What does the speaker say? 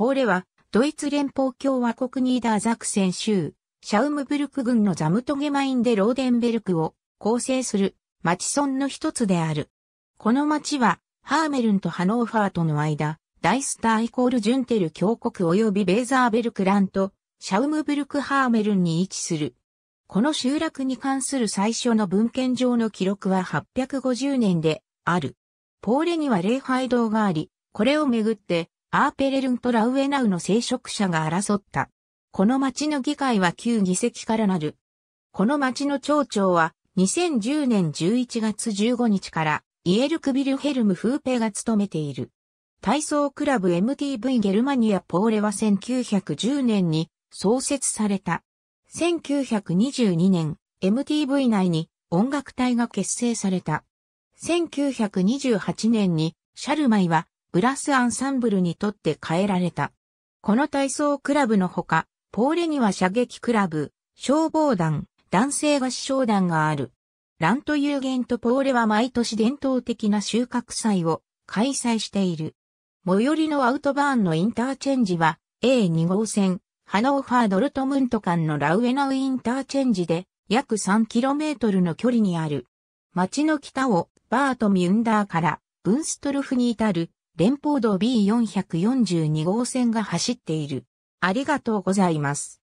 ポーレは、ドイツ連邦共和国ニーダーザクセン州、シャウムブルク郡のザムトゲマインでローデンベルクを構成する町村の一つである。この町は、ハーメルンとハノーファーとの間、ダイスターイコールジュンテル峡谷及びベーザーベルクランと、シャウムブルクハーメルンに位置する。この集落に関する最初の文献上の記録は850年である。ポーレには礼拝堂があり、これをめぐってアーペレルンとラウエナウの聖職者が争った。この町の議会は旧議席からなる。この町の町長は2010年11月15日からイエルクビルヘルム・フーペが務めている。体操クラブ MTV ゲルマニア・ポーレは1910年に創設された。1922年、MTV 内に音楽隊が結成された。1928年にシャルマイはブラスアンサンブルにとって変えられた。この体操クラブのほか、ポーレには射撃クラブ、消防団、男性合唱団がある。ラント有限とポーレは毎年伝統的な収穫祭を開催している。最寄りのアウトバーンのインターチェンジは A2 号線、ハノーファードルトムント間のラウエナウインターチェンジで約 3km の距離にある。町の北をバートミュンダーからブンストルフに至る連邦道 B442 号線が走っている。ありがとうございます。